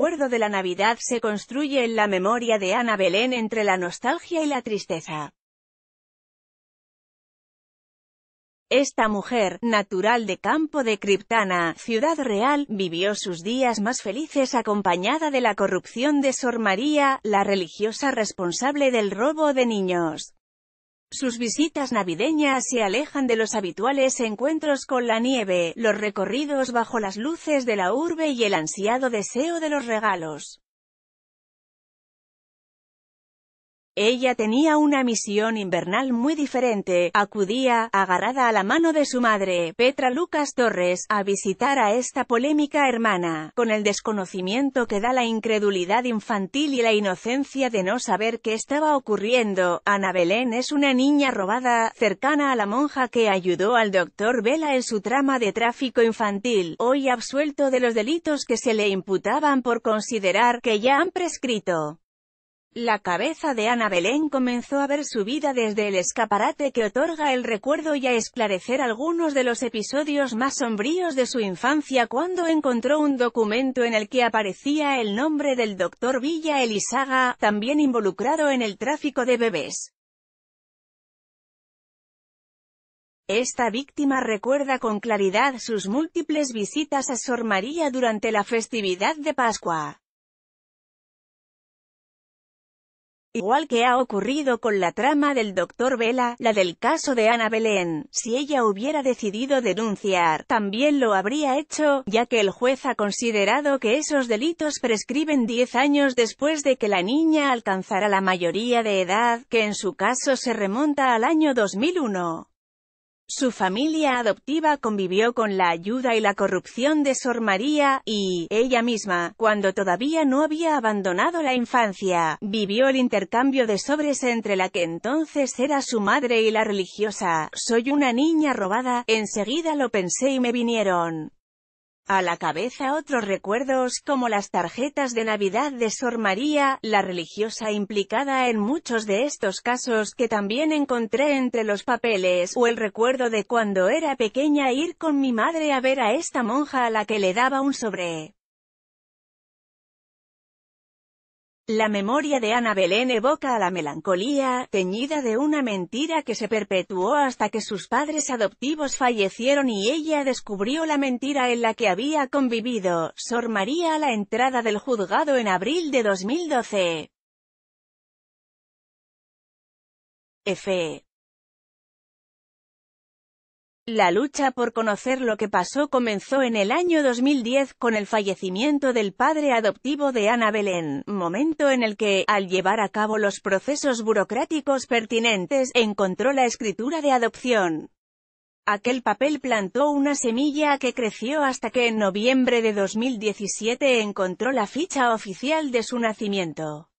El recuerdo de la Navidad se construye en la memoria de Ana Belén entre la nostalgia y la tristeza. Esta mujer, natural de Campo de Criptana, Ciudad Real, vivió sus días más felices acompañada de la corrupción de Sor María, la religiosa responsable del robo de niños. Sus visitas navideñas se alejan de los habituales encuentros con la nieve, los recorridos bajo las luces de la urbe y el ansiado deseo de los regalos. Ella tenía una misión invernal muy diferente, acudía, agarrada a la mano de su madre, Petra Lucas Torres, a visitar a esta polémica hermana, con el desconocimiento que da la incredulidad infantil y la inocencia de no saber qué estaba ocurriendo. Ana Belén es una niña robada, cercana a la monja que ayudó al doctor Vela en su trama de tráfico infantil, hoy absuelto de los delitos que se le imputaban por considerar que ya han prescrito. La cabeza de Ana Belén comenzó a ver su vida desde el escaparate que otorga el recuerdo y a esclarecer algunos de los episodios más sombríos de su infancia cuando encontró un documento en el que aparecía el nombre del doctor Villa Elizaga, también involucrado en el tráfico de bebés. Esta víctima recuerda con claridad sus múltiples visitas a Sor María durante la festividad de Pascua. Igual que ha ocurrido con la trama del Dr. Vela, la del caso de Ana Belén, si ella hubiera decidido denunciar, también lo habría hecho, ya que el juez ha considerado que esos delitos prescriben 10 años después de que la niña alcanzara la mayoría de edad, que en su caso se remonta al año 2001. Su familia adoptiva convivió con la ayuda y la corrupción de Sor María, y, ella misma, cuando todavía no había abandonado la infancia, vivió el intercambio de sobres entre la que entonces era su madre y la religiosa. Soy una niña robada, enseguida lo pensé y me vinieron a la cabeza otros recuerdos como las tarjetas de Navidad de Sor María, la religiosa implicada en muchos de estos casos que también encontré entre los papeles, o el recuerdo de cuando era pequeña ir con mi madre a ver a esta monja a la que le daba un sobre. La memoria de Ana Belén evoca la melancolía, teñida de una mentira que se perpetuó hasta que sus padres adoptivos fallecieron y ella descubrió la mentira en la que había convivido, Sor María a la entrada del juzgado en abril de 2012. F. La lucha por conocer lo que pasó comenzó en el año 2010 con el fallecimiento del padre adoptivo de Ana Belén, momento en el que, al llevar a cabo los procesos burocráticos pertinentes, encontró la escritura de adopción. Aquel papel plantó una semilla que creció hasta que en noviembre de 2017 encontró la ficha oficial de su nacimiento.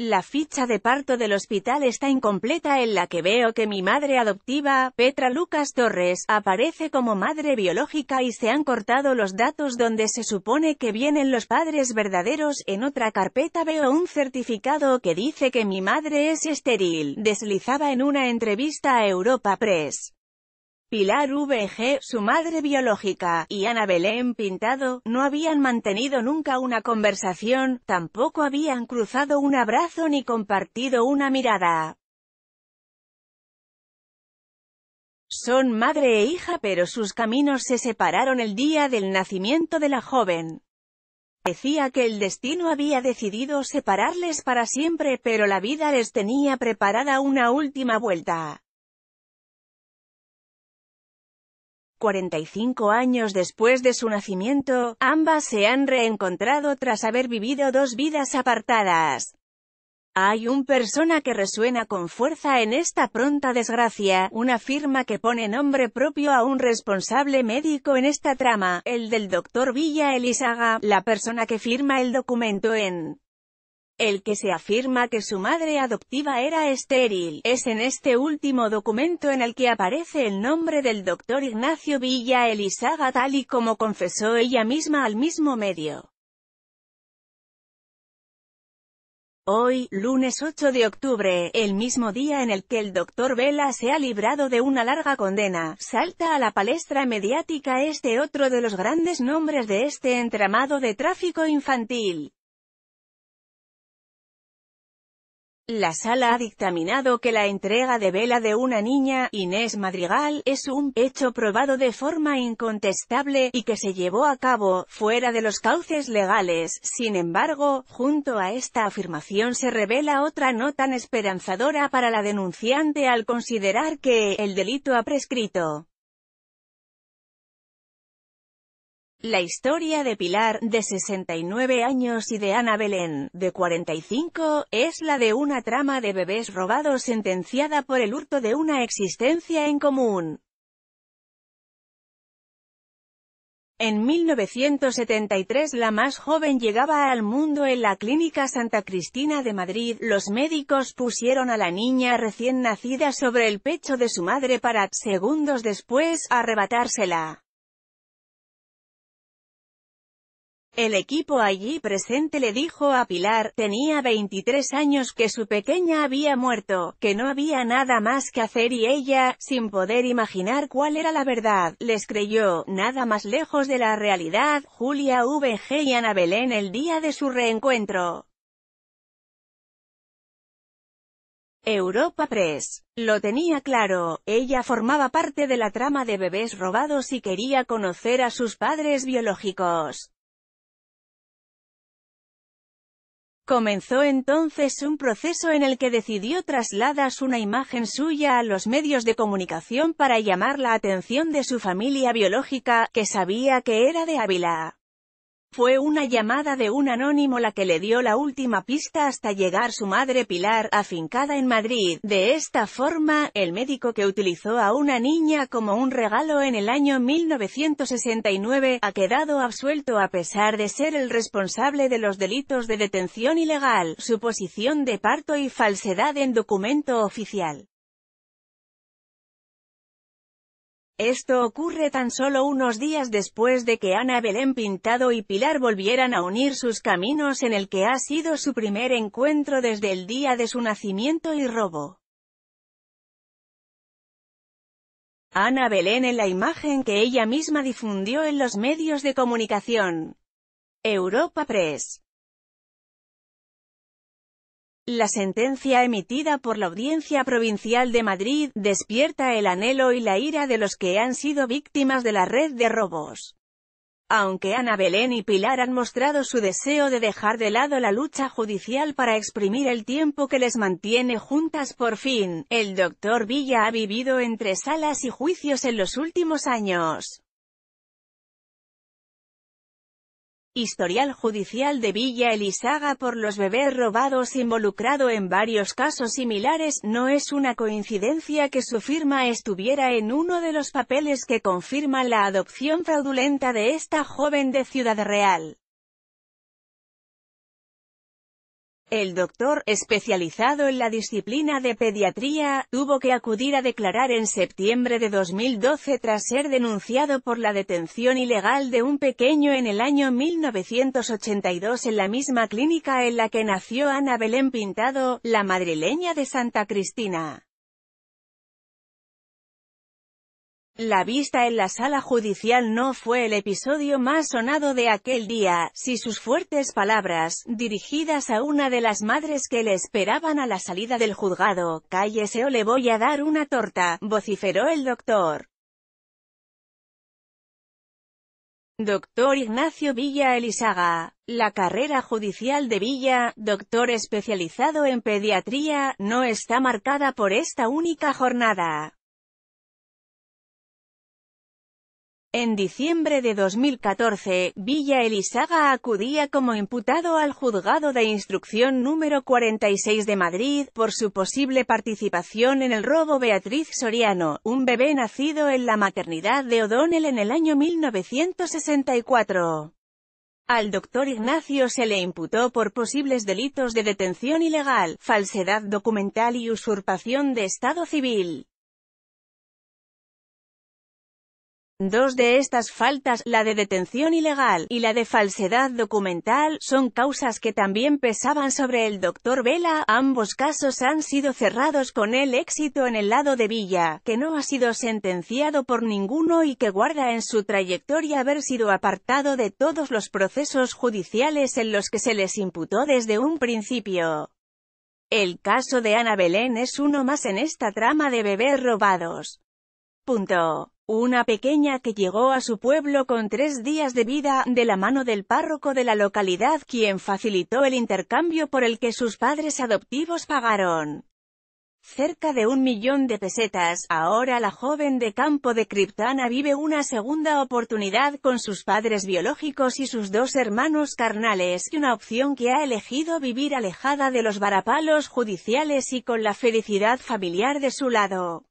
La ficha de parto del hospital está incompleta en la que veo que mi madre adoptiva, Petra Lucas Torres, aparece como madre biológica y se han cortado los datos donde se supone que vienen los padres verdaderos. En otra carpeta veo un certificado que dice que mi madre es estéril, deslizaba en una entrevista a Europa Press. Pilar VG, su madre biológica, y Ana Belén Pintado, no habían mantenido nunca una conversación, tampoco habían cruzado un abrazo ni compartido una mirada. Son madre e hija pero sus caminos se separaron el día del nacimiento de la joven. Decía que el destino había decidido separarles para siempre pero la vida les tenía preparada una última vuelta. 45 años después de su nacimiento, ambas se han reencontrado tras haber vivido dos vidas apartadas. Hay un persona que resuena con fuerza en esta pronta desgracia, una firma que pone nombre propio a un responsable médico en esta trama, el del doctor Villa Elisaga, la persona que firma el documento en el que se afirma que su madre adoptiva era estéril, es en este último documento en el que aparece el nombre del doctor Ignacio Villa Elizaga tal y como confesó ella misma al mismo medio. Hoy, lunes 8 de octubre, el mismo día en el que el doctor Vela se ha librado de una larga condena, salta a la palestra mediática este otro de los grandes nombres de este entramado de tráfico infantil. La sala ha dictaminado que la entrega de vela de una niña, Inés Madrigal, es un hecho probado de forma incontestable, y que se llevó a cabo, fuera de los cauces legales. Sin embargo, junto a esta afirmación se revela otra no tan esperanzadora para la denunciante al considerar que, el delito ha prescrito. La historia de Pilar, de 69 años y de Ana Belén, de 45, es la de una trama de bebés robados sentenciada por el hurto de una existencia en común. En 1973 la más joven llegaba al mundo en la Clínica Santa Cristina de Madrid. Los médicos pusieron a la niña recién nacida sobre el pecho de su madre para, segundos después, arrebatársela. El equipo allí presente le dijo a Pilar, tenía 23 años que su pequeña había muerto, que no había nada más que hacer y ella, sin poder imaginar cuál era la verdad, les creyó, nada más lejos de la realidad, Julia VG y Ana Belén el día de su reencuentro. Europa Press. Lo tenía claro, ella formaba parte de la trama de bebés robados y quería conocer a sus padres biológicos. Comenzó entonces un proceso en el que decidió trasladas una imagen suya a los medios de comunicación para llamar la atención de su familia biológica, que sabía que era de Ávila. Fue una llamada de un anónimo la que le dio la última pista hasta llegar su madre Pilar, afincada en Madrid. De esta forma, el médico que utilizó a una niña como un regalo en el año 1969, ha quedado absuelto a pesar de ser el responsable de los delitos de detención ilegal, suposición de parto y falsedad en documento oficial. Esto ocurre tan solo unos días después de que Ana Belén Pintado y Pilar volvieran a unir sus caminos en el que ha sido su primer encuentro desde el día de su nacimiento y robo. Ana Belén en la imagen que ella misma difundió en los medios de comunicación. Europa Press la sentencia emitida por la Audiencia Provincial de Madrid, despierta el anhelo y la ira de los que han sido víctimas de la red de robos. Aunque Ana Belén y Pilar han mostrado su deseo de dejar de lado la lucha judicial para exprimir el tiempo que les mantiene juntas por fin, el doctor Villa ha vivido entre salas y juicios en los últimos años. Historial judicial de Villa Elizaga por los bebés robados involucrado en varios casos similares, no es una coincidencia que su firma estuviera en uno de los papeles que confirman la adopción fraudulenta de esta joven de Ciudad Real. El doctor, especializado en la disciplina de pediatría, tuvo que acudir a declarar en septiembre de 2012 tras ser denunciado por la detención ilegal de un pequeño en el año 1982 en la misma clínica en la que nació Ana Belén Pintado, la madrileña de Santa Cristina. La vista en la sala judicial no fue el episodio más sonado de aquel día, si sus fuertes palabras, dirigidas a una de las madres que le esperaban a la salida del juzgado, cállese o le voy a dar una torta, vociferó el doctor. Doctor Ignacio Villa Elizaga. La carrera judicial de Villa, doctor especializado en pediatría, no está marcada por esta única jornada. En diciembre de 2014, Villa Elizaga acudía como imputado al juzgado de instrucción número 46 de Madrid, por su posible participación en el robo Beatriz Soriano, un bebé nacido en la maternidad de O'Donnell en el año 1964. Al doctor Ignacio se le imputó por posibles delitos de detención ilegal, falsedad documental y usurpación de Estado civil. Dos de estas faltas, la de detención ilegal y la de falsedad documental, son causas que también pesaban sobre el doctor Vela. Ambos casos han sido cerrados con el éxito en el lado de Villa, que no ha sido sentenciado por ninguno y que guarda en su trayectoria haber sido apartado de todos los procesos judiciales en los que se les imputó desde un principio. El caso de Ana Belén es uno más en esta trama de bebés robados. Punto una pequeña que llegó a su pueblo con tres días de vida, de la mano del párroco de la localidad, quien facilitó el intercambio por el que sus padres adoptivos pagaron cerca de un millón de pesetas, ahora la joven de campo de Criptana vive una segunda oportunidad con sus padres biológicos y sus dos hermanos carnales, y una opción que ha elegido vivir alejada de los varapalos judiciales y con la felicidad familiar de su lado.